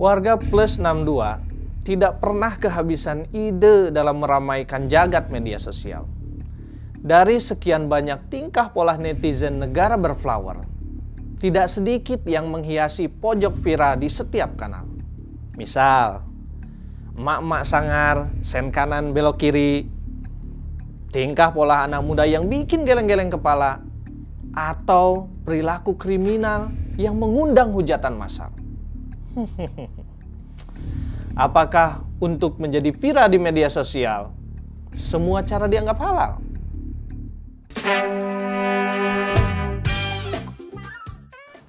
Warga plus 62 tidak pernah kehabisan ide dalam meramaikan jagat media sosial. Dari sekian banyak tingkah pola netizen negara berflower, tidak sedikit yang menghiasi pojok Vira di setiap kanal. Misal, mak-mak sangar, sen kanan belok kiri, tingkah pola anak muda yang bikin geleng-geleng kepala, atau perilaku kriminal yang mengundang hujatan massal. Apakah untuk menjadi viral di media sosial, semua cara dianggap halal?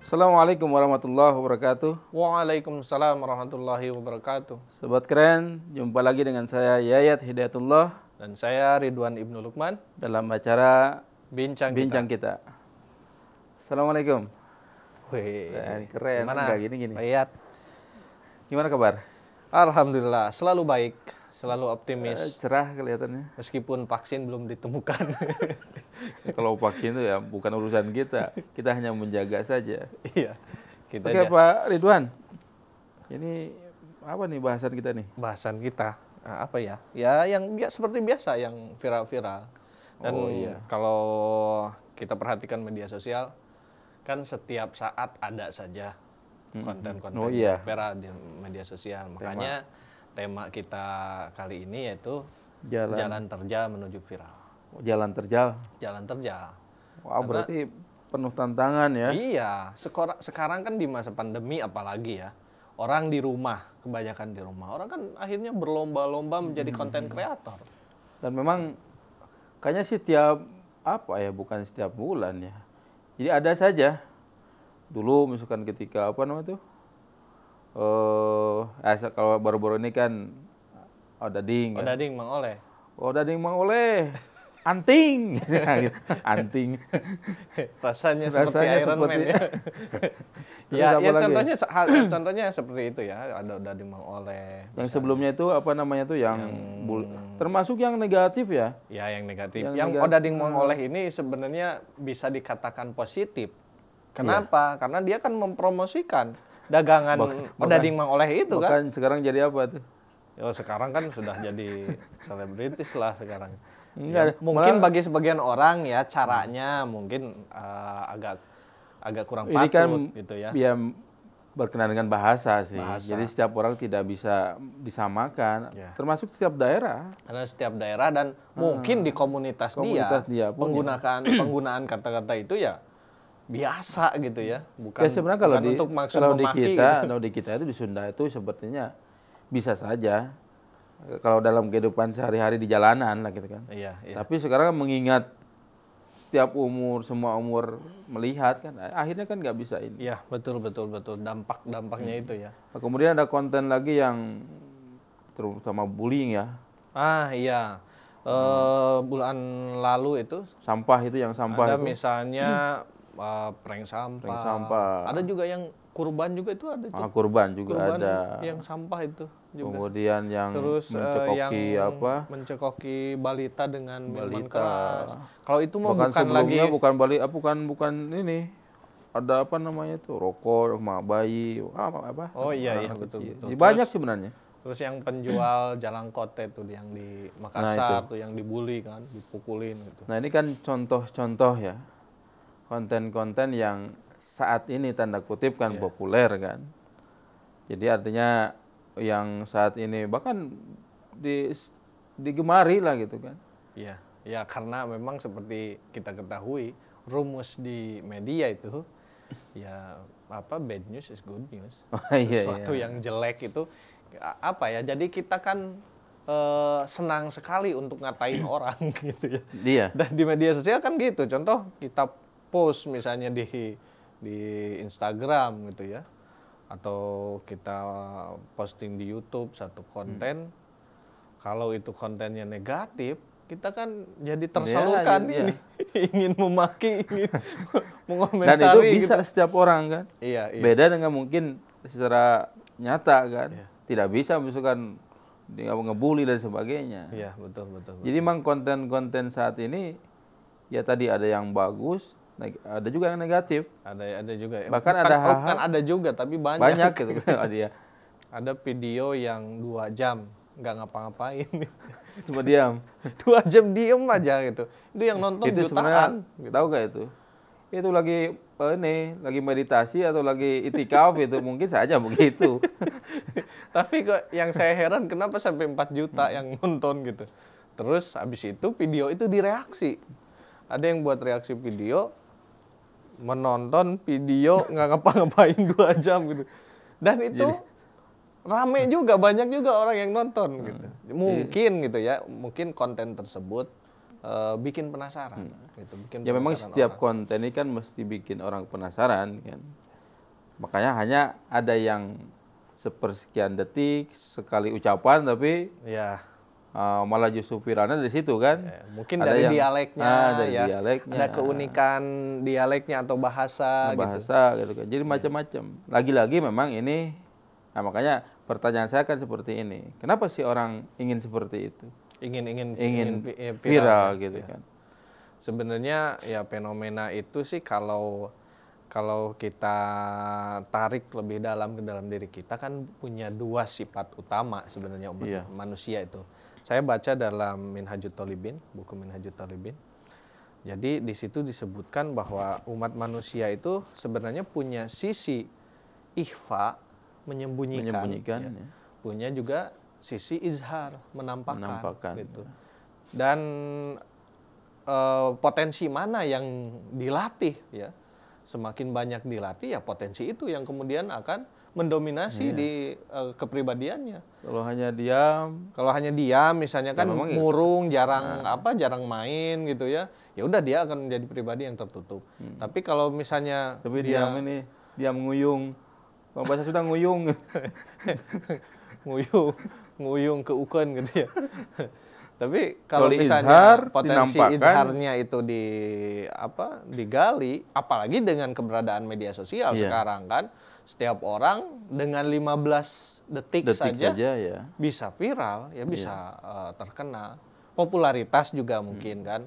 Assalamualaikum warahmatullahi wabarakatuh. Waalaikumsalam warahmatullahi wabarakatuh. Sobat keren, jumpa lagi dengan saya Yayat Hidayatullah dan saya Ridwan Ibnu Lukman dalam acara Bincang, Bincang kita. kita. Assalamualaikum. Wih, keren. Gimana? gini-gini. Yayat. Gimana kabar? Alhamdulillah, selalu baik, selalu optimis. Eh, cerah kelihatannya. Meskipun vaksin belum ditemukan. Kalau vaksin itu ya bukan urusan kita, kita hanya menjaga saja. Iya. Kita Oke, Pak Ridwan. Ini apa nih bahasan kita nih? Bahasan kita eh, apa ya? Ya yang ya, seperti biasa yang viral-viral. Dan oh, iya. kalau kita perhatikan media sosial, kan setiap saat ada saja konten-konten oh, iya. Vera di media sosial. Makanya tema, kita kali ini yaitu jalan, jalan terjal menuju viral. Oh, jalan terjal. Jalan terjal. Wah, Karena, berarti penuh tantangan ya. Iya, Sekora, sekarang kan di masa pandemi apalagi ya. Orang di rumah, kebanyakan di rumah. Orang kan akhirnya berlomba-lomba menjadi mm-hmm. konten kreator. Dan memang kayaknya sih tiap apa ya, bukan setiap bulan ya. Jadi ada saja dulu misalkan ketika apa namanya tuh eh uh, kalau baru-baru ini kan oh dading kan. oh, dading odading mang oleh dading mang oleh anting gitu. anting rasanya, rasanya seperti Iron seperti, Man ya ya, ya contohnya hal, contohnya seperti itu ya ada dading mang oleh yang misalnya. sebelumnya itu apa namanya tuh yang, yang bul termasuk yang negatif ya ya yang negatif yang, yang negatif. dading mang ah. oleh ini sebenarnya bisa dikatakan positif Kenapa? Iya. Karena dia kan mempromosikan dagangan Bak daging mang oleh itu kan. sekarang jadi apa tuh? Ya sekarang kan sudah jadi selebritis lah sekarang. ya, mungkin malah, bagi sebagian orang ya caranya hmm. mungkin uh, agak agak kurang patut kan, gitu ya. ya berkenaan dengan bahasa sih. Bahasa. Jadi setiap orang tidak bisa disamakan, ya. termasuk setiap daerah. Karena setiap daerah dan hmm. mungkin di komunitas, komunitas dia, dia ya. penggunaan penggunaan kata-kata itu ya biasa gitu ya bukan ya sebenarnya kalau bukan di untuk maksud kalau di kita gitu. kalau di kita itu di Sunda itu sepertinya bisa saja kalau dalam kehidupan sehari-hari di jalanan lah gitu kan iya, iya. tapi sekarang mengingat setiap umur semua umur melihat kan akhirnya kan nggak bisa ini ya betul betul betul dampak dampaknya hmm. itu ya nah, kemudian ada konten lagi yang terutama bullying ya ah iya hmm. e, bulan lalu itu sampah itu yang sampah ada itu. misalnya hmm uh, prank sampah. Prank sampah. Ada juga yang kurban juga itu ada. Ah, kurban juga kurban ada. Yang sampah itu juga. Kemudian yang terus eh, mencekoki yang apa? Mencekoki balita dengan balita. keras. Kalau itu mau bukan, bukan lagi bukan balik ah, bukan bukan ini. Ada apa namanya itu Rokok, rumah bayi, ah, apa apa? Oh iya iya betul betul. banyak sebenarnya. Terus yang penjual jalan kota itu yang di Makassar nah, itu. tuh yang dibully kan, dipukulin gitu. Nah, ini kan contoh-contoh ya konten-konten yang saat ini tanda kutip kan yeah. populer kan. Jadi artinya yang saat ini bahkan di digemari lah gitu kan. Iya. Ya karena memang seperti kita ketahui rumus di media itu ya apa bad news is good news. Oh, iya, Sesuatu iya. yang jelek itu apa ya? Jadi kita kan e, senang sekali untuk ngatain orang gitu ya. Iya. Dan di media sosial kan gitu. Contoh kita post misalnya di di Instagram gitu ya atau kita posting di YouTube satu konten hmm. kalau itu kontennya negatif kita kan jadi iya, tersalurkan ya, ini ya. ingin memaki ingin mengomentari dan itu bisa gitu. setiap orang kan iya, iya. beda dengan mungkin secara nyata kan iya. tidak bisa misalkan dia ngebully dan sebagainya iya betul betul, betul. jadi memang konten-konten saat ini ya tadi ada yang bagus ada juga yang negatif ada ada juga ya. bahkan bukan, ada hal -hal, kan ada juga tapi banyak banyak gitu ada oh, ya ada video yang dua jam nggak ngapa-ngapain cuma diam dua jam diem aja gitu itu yang nonton itu jutaan gitu. tahu gak itu itu lagi eh, ini lagi meditasi atau lagi itikaf itu mungkin saja begitu tapi kok yang saya heran kenapa sampai 4 juta yang nonton gitu terus habis itu video itu direaksi ada yang buat reaksi video menonton video nggak ngapa-ngapain dua jam gitu dan itu Jadi, rame juga banyak juga orang yang nonton hmm. gitu mungkin hmm. gitu ya mungkin konten tersebut uh, bikin penasaran hmm. gitu bikin ya penasaran memang setiap orang. konten ini kan mesti bikin orang penasaran kan makanya hanya ada yang sepersekian detik sekali ucapan tapi ya uh, malah justru viralnya dari situ kan. Ya, mungkin ada dari yang, dialeknya ah, dari ya. Dialeknya. Ada keunikan dialeknya atau bahasa nah, gitu. bahasa gitu. gitu kan. Jadi ya. macam-macam. Lagi-lagi memang ini nah makanya pertanyaan saya kan seperti ini. Kenapa sih orang ingin seperti itu? Ingin ingin ingin, ingin eh, viral, viral ya. gitu ya. kan. Sebenarnya ya fenomena itu sih kalau kalau kita tarik lebih dalam ke dalam diri kita kan punya dua sifat utama sebenarnya umat yeah. manusia itu saya baca dalam Minhajut Tolibin, buku Minhajut Tolibin. Jadi di situ disebutkan bahwa umat manusia itu sebenarnya punya sisi ikhfa menyembunyikan, menyembunyikan ya. Ya. punya juga sisi izhar menampakkan, menampakkan gitu. Ya. Dan e, potensi mana yang dilatih ya? Semakin banyak dilatih ya potensi itu yang kemudian akan mendominasi iya. di uh, kepribadiannya. Kalau hanya diam, kalau hanya diam misalnya ya kan iya. murung, gitu. jarang nah. apa, jarang main gitu ya. Ya udah dia akan menjadi pribadi yang tertutup. Hmm. Tapi kalau misalnya Tapi dia, diam ini, diam nguyung. Bang bahasa sudah nguyung. nguyung, nguyung ke uken gitu ya. Tapi kalau Kali misalnya izhar, potensi izharnya itu di apa digali, apalagi dengan keberadaan media sosial yeah. sekarang kan, setiap orang dengan 15 detik, detik saja, saja ya. bisa viral, ya bisa yeah. Iya. uh, terkenal. Popularitas juga hmm. mungkin hmm. kan.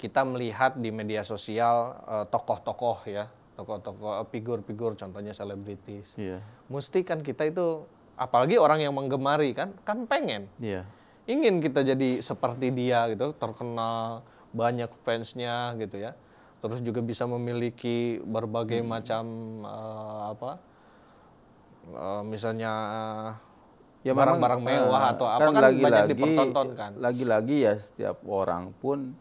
Kita melihat di media sosial tokoh eh, tokoh-tokoh ya, tokoh-tokoh eh, figur-figur contohnya selebritis. Yeah. Mesti kan kita itu apalagi orang yang menggemari kan kan pengen. Yeah ingin kita jadi seperti dia gitu, terkenal, banyak fansnya gitu ya. Terus juga bisa memiliki berbagai hmm. macam uh, apa, uh, misalnya eh, ya barang-barang mewah uh, atau kan apa kan lagi, banyak lagi, dipertontonkan. Lagi-lagi ya setiap orang pun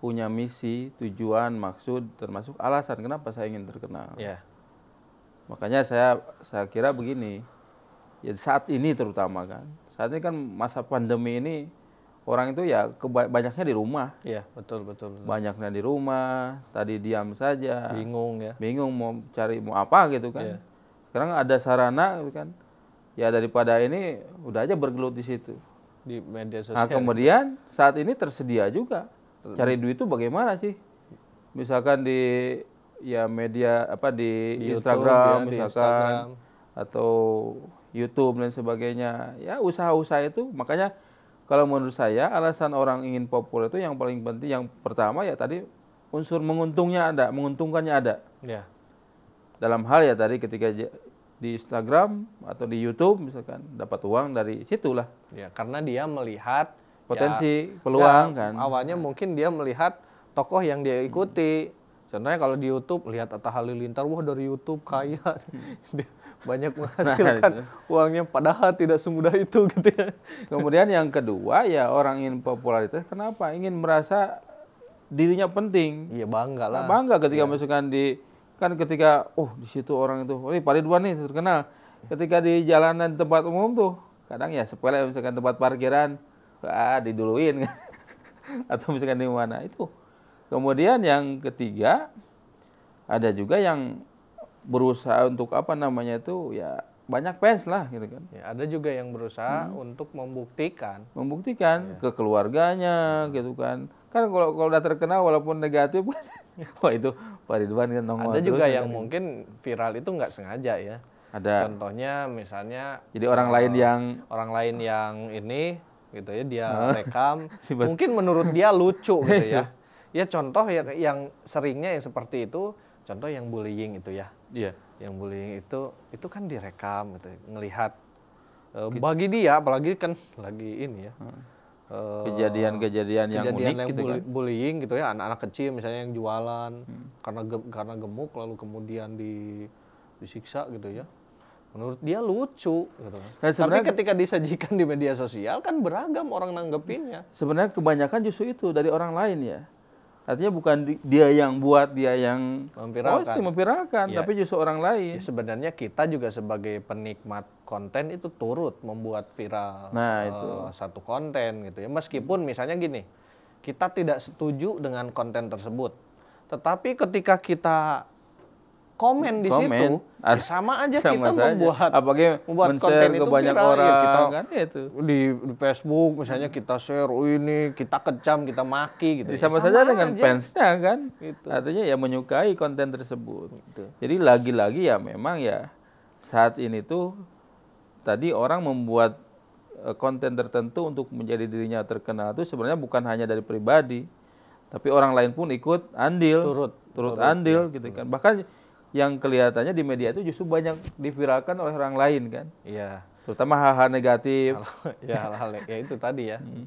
punya misi, tujuan, maksud, termasuk alasan kenapa saya ingin terkenal. Yeah. Makanya saya saya kira begini, ya saat ini terutama kan, saat ini kan masa pandemi ini orang itu ya banyaknya di rumah. Iya, betul, betul betul. Banyaknya di rumah, tadi diam saja. Bingung ya. Bingung mau cari mau apa gitu kan. Ya. Sekarang ada sarana gitu kan. Ya daripada ini udah aja bergelut di situ. Di media nah, sosial. Nah, kemudian saat ini tersedia juga. Cari duit itu bagaimana sih? Misalkan di ya media apa di, di Instagram YouTube, ya, misalkan di Instagram. atau YouTube dan sebagainya. Ya usaha-usaha itu makanya kalau menurut saya alasan orang ingin populer itu yang paling penting yang pertama ya tadi unsur menguntungnya ada, menguntungkannya ada. Ya. Dalam hal ya tadi ketika di Instagram atau di YouTube misalkan dapat uang dari situlah. Ya, karena dia melihat potensi ya, peluang ya, kan. Awalnya mungkin dia melihat tokoh yang dia ikuti. Hmm. Contohnya kalau di YouTube lihat Atta Halilintar, wah dari YouTube kaya. Hmm. banyak nah, menghasilkan uangnya padahal tidak semudah itu gitu ya. Kemudian yang kedua ya orang ingin popularitas kenapa? Ingin merasa dirinya penting. Iya bangga lah. Nah, bangga ketika ya. misalkan di kan ketika oh di situ orang itu oh, ini Pak Ridwan nih terkenal. Ketika di jalanan tempat umum tuh kadang ya sepele misalkan tempat parkiran ah diduluin kan. atau misalkan di mana itu. Kemudian yang ketiga ada juga yang berusaha untuk apa namanya itu ya banyak fans lah gitu kan. Ya, ada juga yang berusaha hmm. untuk membuktikan. Membuktikan ya. ke keluarganya hmm. gitu kan. Kan kalau kalau udah terkenal walaupun negatif wah itu Pak Ridwan kan nongol Ada juga yang kan. mungkin viral itu nggak sengaja ya. Ada. Contohnya misalnya jadi orang lain eh, yang orang lain yang ini gitu ya dia oh. rekam mungkin menurut dia lucu gitu ya. Ya contoh yang, yang seringnya yang seperti itu contoh yang bullying itu ya Iya, yang bullying itu itu kan direkam gitu ngelihat uh, bagi dia apalagi kan lagi ini ya hmm. e, kejadian-kejadian uh, yang kejadian unik yang gitu kan. kan? bullying gitu ya anak-anak kecil misalnya yang jualan hmm. karena ge karena gemuk lalu kemudian di disiksa gitu ya menurut dia lucu gitu. Nah, tapi ketika disajikan di media sosial kan beragam orang nanggepinnya sebenarnya kebanyakan justru itu dari orang lain ya Artinya bukan dia yang buat, dia yang memviralkan, oh, ya. tapi justru orang lain. Ya, sebenarnya kita juga sebagai penikmat konten itu turut membuat viral nah, eh, itu. satu konten gitu ya. Meskipun misalnya gini, kita tidak setuju dengan konten tersebut, tetapi ketika kita komen di komen. situ ya sama aja sama kita saja. membuat apalagi membuat konten itu banyak viral. orang ya, kita kan ya itu di, di Facebook misalnya kita share oh ini kita kecam kita maki gitu ya, sama, sama saja aja. dengan fansnya kan gitu. artinya ya menyukai konten tersebut gitu. jadi lagi-lagi ya memang ya saat ini tuh tadi orang membuat e, konten tertentu untuk menjadi dirinya terkenal itu sebenarnya bukan hanya dari pribadi tapi orang lain pun ikut andil turut turut, turut andil ya. gitu kan bahkan yang kelihatannya di media itu justru banyak diviralkan oleh orang lain kan. Iya. Terutama hal-hal negatif. ya hal-hal ya itu tadi ya. Hmm.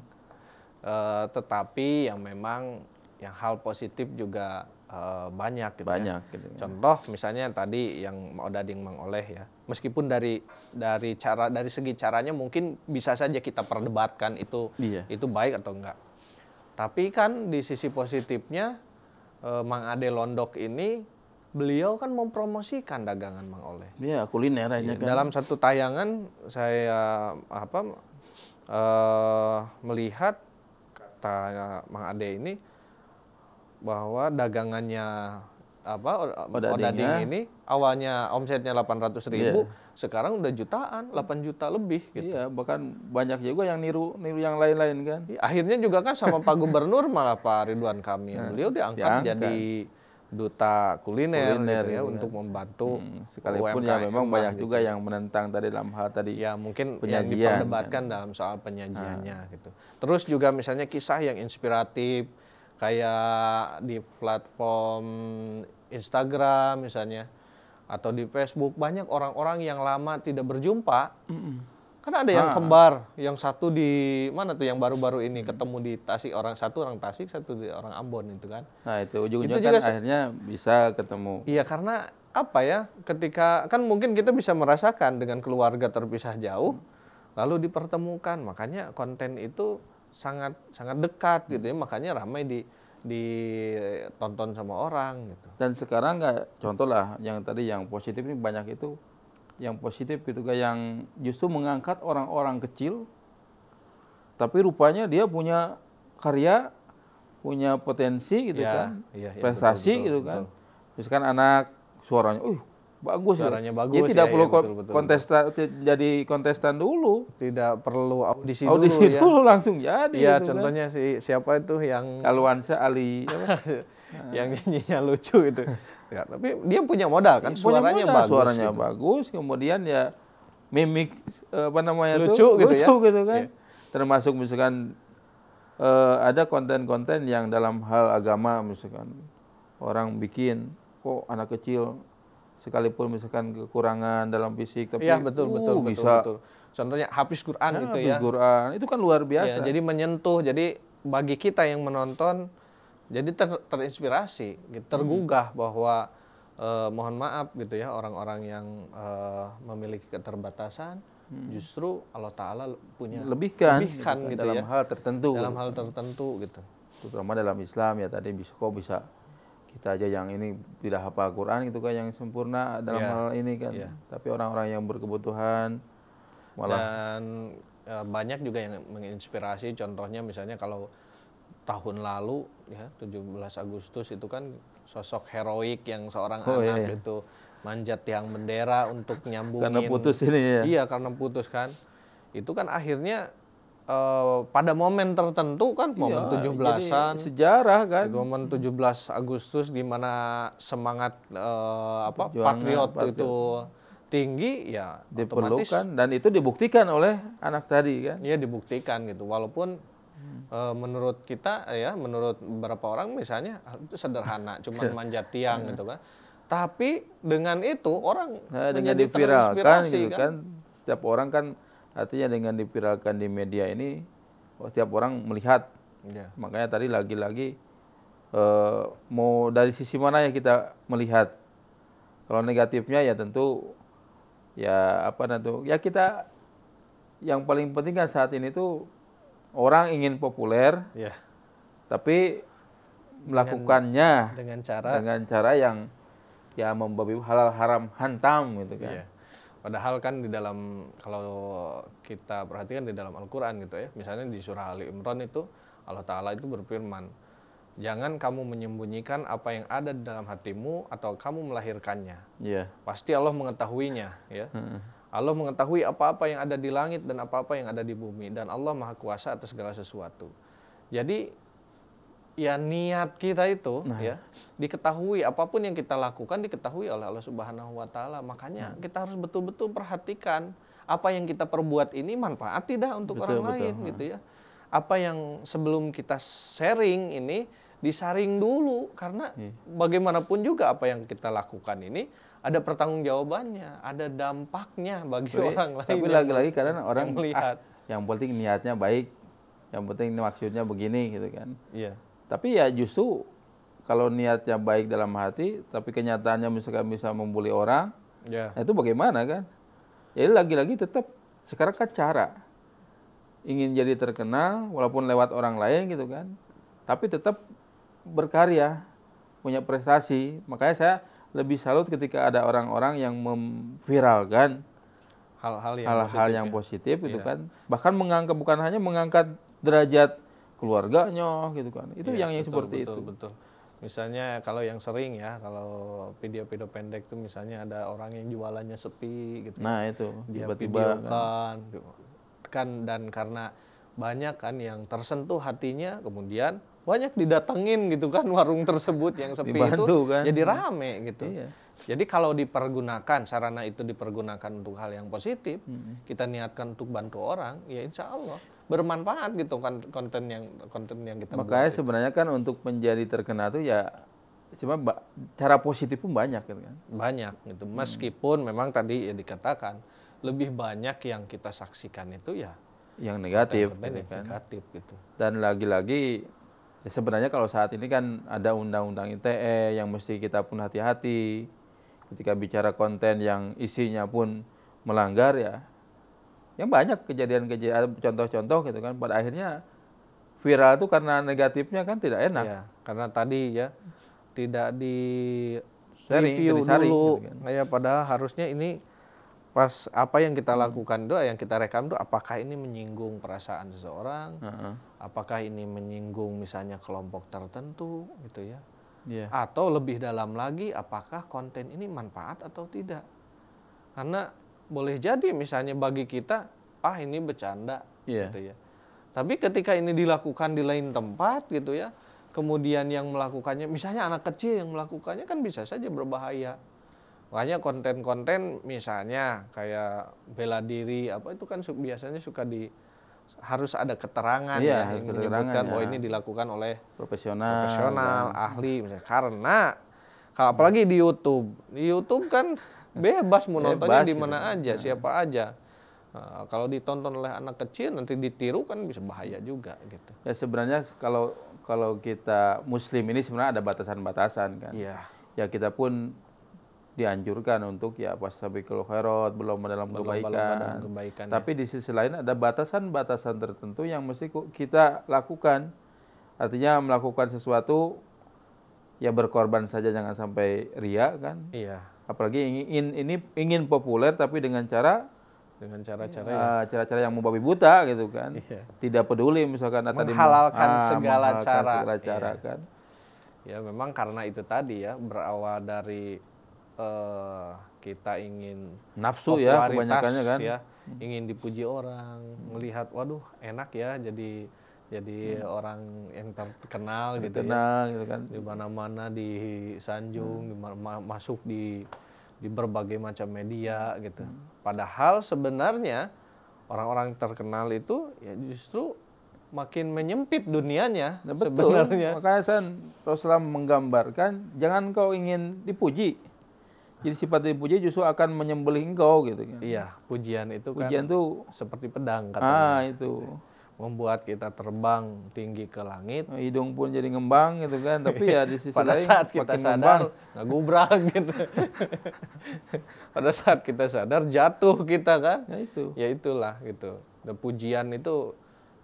Uh, tetapi yang memang yang hal positif juga uh, banyak gitu ya. banyak gitu ya. gitu contoh misalnya tadi yang mau dading mengoleh ya meskipun dari dari cara dari segi caranya mungkin bisa saja kita perdebatkan itu iya. itu baik atau enggak tapi kan di sisi positifnya eh, Mang Ade Londok ini beliau kan mempromosikan dagangan Mang Oleh. Iya, kuliner aja ya, kan. Dalam satu tayangan saya apa uh, melihat kata Mang Ade ini bahwa dagangannya apa Odading, oh, ini awalnya omsetnya ratus ribu yeah. sekarang udah jutaan 8 juta lebih gitu. Iya bahkan banyak juga yang niru niru yang lain-lain kan. Iya, akhirnya juga kan sama Pak Gubernur malah Pak Ridwan Kamil nah, beliau diangkat, diangkat. jadi duta kuliner, gitu kuliner gitu ya, ya untuk membantu hmm, sekalipun UMKM ya memang banyak gitu. juga yang menentang tadi dalam hal tadi ya mungkin yang diperdebatkan ya. dalam soal penyajiannya ha. Ah. gitu terus juga misalnya kisah yang inspiratif kayak di platform Instagram misalnya atau di Facebook banyak orang-orang yang lama tidak berjumpa mm -mm Kan ada yang ah. kembar, yang satu di mana tuh yang baru-baru ini ketemu di Tasik orang satu orang Tasik, satu di orang Ambon itu kan. Nah, itu ujung-ujungnya kan juga, akhirnya bisa ketemu. Iya, karena apa ya? Ketika kan mungkin kita bisa merasakan dengan keluarga terpisah jauh lalu dipertemukan. Makanya konten itu sangat sangat dekat gitu ya. Makanya ramai di ditonton sama orang gitu. Dan sekarang nggak contoh lah yang tadi yang positif ini banyak itu yang positif itu kan yang justru mengangkat orang-orang kecil tapi rupanya dia punya karya punya potensi gitu ya, kan ya, ya, prestasi betul, gitu betul, gitu kan betul. misalkan anak suaranya uh bagus gitu. suaranya gitu. bagus dia ya, tidak ya, perlu ya, kontestan jadi kontestan dulu tidak perlu audisi, audisi iya. dulu, ya. langsung jadi ya gitu kan. contohnya kan. si siapa itu yang Kaluansa Ali yang nyanyinya lucu itu Ya, tapi dia punya modal kan, punya suaranya modal, bagus. Suaranya gitu. bagus, kemudian ya mimik apa namanya lucu, tuh, gitu, ya. lucu ya? gitu kan. Yeah. Termasuk misalkan uh, ada konten-konten yang dalam hal agama misalkan orang bikin kok anak kecil sekalipun misalkan kekurangan dalam fisik tapi ya, betul, uh, betul, betul, bisa betul. Contohnya habis Quran ya, itu ya. Quran itu kan luar iya, biasa. Ya, jadi menyentuh. Jadi bagi kita yang menonton jadi ter, terinspirasi gitu, tergugah bahwa eh, mohon maaf gitu ya orang-orang yang eh, memiliki keterbatasan hmm. justru Allah Taala punya lebihkan, gitu lebihkan kan, gitu, ya. dalam ya. hal tertentu dalam gitu hal kan. tertentu gitu terutama dalam Islam ya tadi bisa kok bisa kita aja yang ini tidak hafal Quran gitu kan yang sempurna dalam yeah. hal ini kan yeah. tapi orang-orang yang berkebutuhan malah dan eh, banyak juga yang menginspirasi contohnya misalnya kalau tahun lalu ya 17 Agustus itu kan sosok heroik yang seorang oh, anak iya, itu manjat tiang bendera untuk nyambungin karena putus ini ya iya karena putus kan itu kan akhirnya uh, pada momen tertentu kan iya, momen tujuh an belasan sejarah kan di momen 17 Agustus di mana semangat uh, apa patriot, patriot itu tinggi ya diperlukan otomatis, dan itu dibuktikan oleh anak tadi kan iya dibuktikan gitu walaupun Hmm. menurut kita eh, ya, menurut beberapa orang misalnya ah, itu sederhana, cuma iya. manjat tiang iya. gitu kan. Tapi dengan itu orang nah, dengan dipiralkan gitu kan. kan, setiap orang kan artinya dengan dipiralkan di media ini oh, setiap orang melihat. Yeah. Makanya tadi lagi-lagi e, mau dari sisi mana ya kita melihat. Kalau negatifnya ya tentu ya apa nanti ya kita yang paling penting kan saat ini tuh orang ingin populer, yeah. tapi melakukannya dengan, cara dengan cara yang ya membabi halal haram hantam gitu kan. Iya. Padahal kan di dalam kalau kita perhatikan di dalam Al-Qur'an gitu ya. Misalnya di surah Ali Imran itu Allah taala itu berfirman, "Jangan kamu menyembunyikan apa yang ada di dalam hatimu atau kamu melahirkannya." Yeah. Pasti Allah mengetahuinya, ya. Hmm Allah mengetahui apa-apa yang ada di langit dan apa-apa yang ada di bumi dan Allah Maha Kuasa atas segala sesuatu. Jadi ya niat kita itu nah. ya diketahui apapun yang kita lakukan diketahui oleh Allah Subhanahu wa taala. Makanya hmm. kita harus betul-betul perhatikan apa yang kita perbuat ini manfaat tidak untuk betul, orang betul. lain nah. gitu ya. Apa yang sebelum kita sharing ini disaring dulu karena hmm. bagaimanapun juga apa yang kita lakukan ini ada pertanggungjawabannya, ada dampaknya bagi Jadi, orang lain. Tapi lagi-lagi karena orang ah, melihat ah, yang penting niatnya baik, yang penting maksudnya begini gitu kan. Iya. Tapi ya justru kalau niatnya baik dalam hati, tapi kenyataannya misalkan bisa membuli orang, ya. itu bagaimana kan? Jadi ya lagi-lagi tetap sekarang kan cara ingin jadi terkenal walaupun lewat orang lain gitu kan, tapi tetap berkarya, punya prestasi. Makanya saya lebih salut ketika ada orang-orang yang memviralkan hal-hal yang hal-hal positif, yang ya. gitu iya. kan bahkan mengangkat bukan hanya mengangkat derajat keluarganya gitu kan itu yeah, yang yang betul, seperti betul, itu betul misalnya kalau yang sering ya kalau video-video pendek tuh misalnya ada orang yang jualannya sepi gitu nah itu dia tiba-tiba kan. kan dan karena banyak kan yang tersentuh hatinya kemudian banyak didatengin gitu kan warung tersebut yang sepi Dibantu, itu kan? jadi rame gitu. Iya. Jadi kalau dipergunakan sarana itu dipergunakan untuk hal yang positif, hmm. kita niatkan untuk bantu orang, ya insya Allah bermanfaat gitu kan konten yang konten yang kita makanya sebenarnya kan untuk menjadi terkena tuh ya cuma cara positif pun banyak gitu kan banyak gitu mm. meskipun hmm. memang tadi ya dikatakan lebih banyak yang kita saksikan itu ya yang negatif gitu kan. negatif gitu dan lagi-lagi Ya, sebenarnya kalau saat ini kan ada undang-undang ITE yang mesti kita pun hati-hati ketika bicara konten yang isinya pun melanggar ya. Yang banyak kejadian-kejadian contoh-contoh gitu kan pada akhirnya viral itu karena negatifnya kan tidak enak. Ya, karena tadi ya tidak di review dulu. Gitu kan. Ya padahal harusnya ini pas apa yang kita lakukan doa yang kita rekam doa apakah ini menyinggung perasaan seseorang uh-huh. apakah ini menyinggung misalnya kelompok tertentu gitu ya yeah. atau lebih dalam lagi apakah konten ini manfaat atau tidak karena boleh jadi misalnya bagi kita ah ini bercanda yeah. gitu ya tapi ketika ini dilakukan di lain tempat gitu ya kemudian yang melakukannya misalnya anak kecil yang melakukannya kan bisa saja berbahaya Makanya konten-konten misalnya kayak bela diri apa itu kan biasanya suka di harus ada keterangan iya, ya yang menyebutkan ya. bahwa ini dilakukan oleh profesional, profesional ahli misalnya karena kalau apalagi di YouTube, di YouTube kan bebas mau nontonnya di gitu. mana ya. aja, nah. siapa aja. Nah, kalau ditonton oleh anak kecil nanti ditiru kan bisa bahaya juga gitu. Ya sebenarnya kalau kalau kita muslim ini sebenarnya ada batasan-batasan kan. ya, Ya kita pun dianjurkan untuk ya wasabiqul khairat belum dalam kebaikan. kebaikan. Ya. Tapi ya. di sisi lain ada batasan-batasan tertentu yang mesti kita lakukan. Artinya melakukan sesuatu ya berkorban saja jangan sampai ria kan. Iya. Apalagi ingin ini ingin populer tapi dengan cara dengan cara-cara uh, ya. cara-cara yang membabi buta gitu kan. Iya. Tidak peduli misalkan menghalalkan ah, segala menghalalkan cara. segala cara iya. kan. Ya memang karena itu tadi ya berawal dari Eh, kita ingin nafsu ya kebanyakannya kan ya, ingin dipuji orang melihat waduh enak ya jadi jadi hmm. orang yang terkenal, terkenal gitu ya gitu kan di mana-mana Sanjung hmm. masuk di di berbagai macam media gitu hmm. padahal sebenarnya orang-orang terkenal itu ya justru makin menyempit dunianya nah, betul. sebenarnya makanya saya Rasulullah menggambarkan jangan kau ingin dipuji jadi sifat dipuji justru akan menyembelih engkau gitu kan. Iya, pujian itu kan pujian kan tuh seperti pedang ah, katanya. Ah, itu. Membuat kita terbang tinggi ke langit. Hidung pun jadi ngembang gitu kan, tapi ya di sisi Pada lain saat kita sadar nggak gubrak gitu. Pada saat kita sadar jatuh kita kan. Ya itu. Ya itulah gitu. Dan pujian itu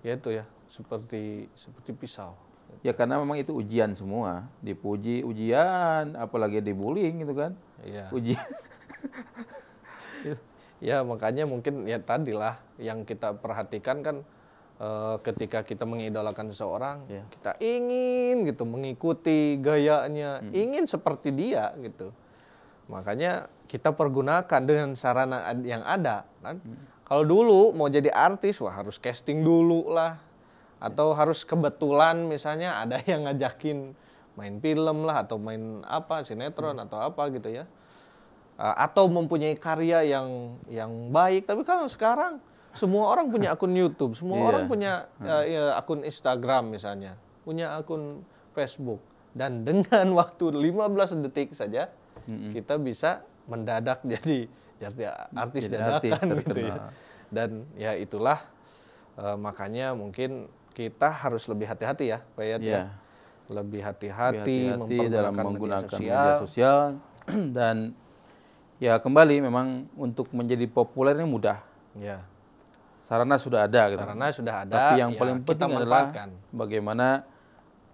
ya itu ya seperti seperti pisau Ya karena memang itu ujian semua, dipuji ujian, apalagi dibuling gitu kan. Iya. Ujian. ya makanya mungkin ya tadilah yang kita perhatikan kan e, ketika kita mengidolakan seseorang, ya. kita ingin gitu mengikuti gayanya, hmm. ingin seperti dia gitu. Makanya kita pergunakan dengan sarana yang ada kan. Hmm. Kalau dulu mau jadi artis wah harus casting dulu lah atau harus kebetulan misalnya ada yang ngajakin main film lah atau main apa sinetron hmm. atau apa gitu ya eh, atau mempunyai karya yang yang baik tapi kalau sekarang semua orang punya akun YouTube semua yeah. orang punya hmm. uh, akun Instagram misalnya punya akun Facebook dan dengan waktu 15 detik saja hmm. kita bisa mendadak jadi jadi artis jadi dadakan artis gitu ya dan ya itulah uh, makanya mungkin kita harus lebih hati-hati ya, Pak Yat, yeah. ya. Iya. Lebih hati-hati dalam menggunakan media sosial. media sosial dan ya kembali memang untuk menjadi populer ini mudah. Ya. Sarana sudah ada. Gitu. Sarana sudah ada. Tapi yang ya, paling penting adalah bagaimana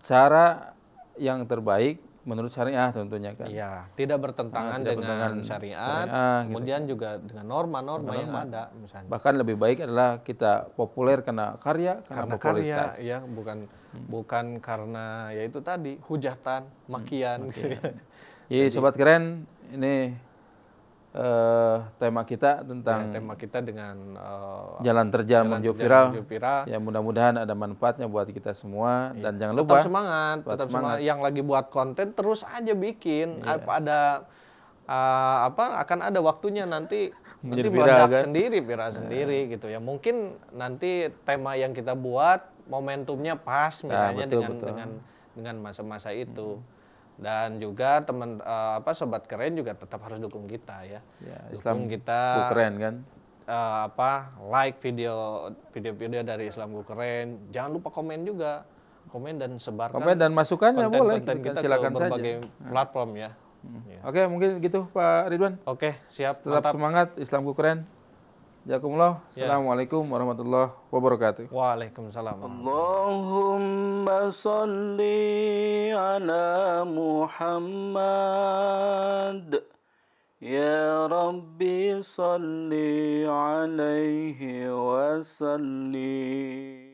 cara yang terbaik menurut syariah tentunya kan. Iya, tidak bertentangan nah, tidak dengan bertentangan syariat, syariah, gitu. kemudian gitu. juga dengan norma-norma yang ada misalnya. Bahkan lebih baik adalah kita populer karena karya, karena, karena karya, ya, bukan hmm. bukan karena ya tadi hujatan, makian. Hmm, makian. Iya, Jadi, sobat keren, ini uh, tema kita tentang ya, tema kita dengan uh, jalan terjal menuju viral. viral. Ya mudah-mudahan ada manfaatnya buat kita semua ya. dan jangan lupa tetap semangat, tetap, semangat. semangat. Yang lagi buat konten terus aja bikin. Ya. Ada uh, apa akan ada waktunya nanti Menjadi nanti viral, kan? sendiri, viral ya. sendiri gitu ya. Mungkin nanti tema yang kita buat momentumnya pas misalnya nah, betul, dengan betul. dengan dengan masa-masa itu. Hmm dan juga teman uh, eh, apa sobat keren juga tetap harus dukung kita ya, ya Islam dukung kita keren kan uh, apa like video video-video dari Islam Gue keren jangan lupa komen juga komen dan sebarkan komen dan masukannya konten, boleh konten kita silakan ke berbagai saja. Hmm. platform ya, hmm. ya. oke mungkin gitu Pak Ridwan oke siap tetap mantap. semangat Islam Gue keren Jazakumullah. Ya. Assalamualaikum warahmatullahi wabarakatuh. Waalaikumsalam. Allahumma salli ala Muhammad. Ya Rabbi salli alaihi wa sallim.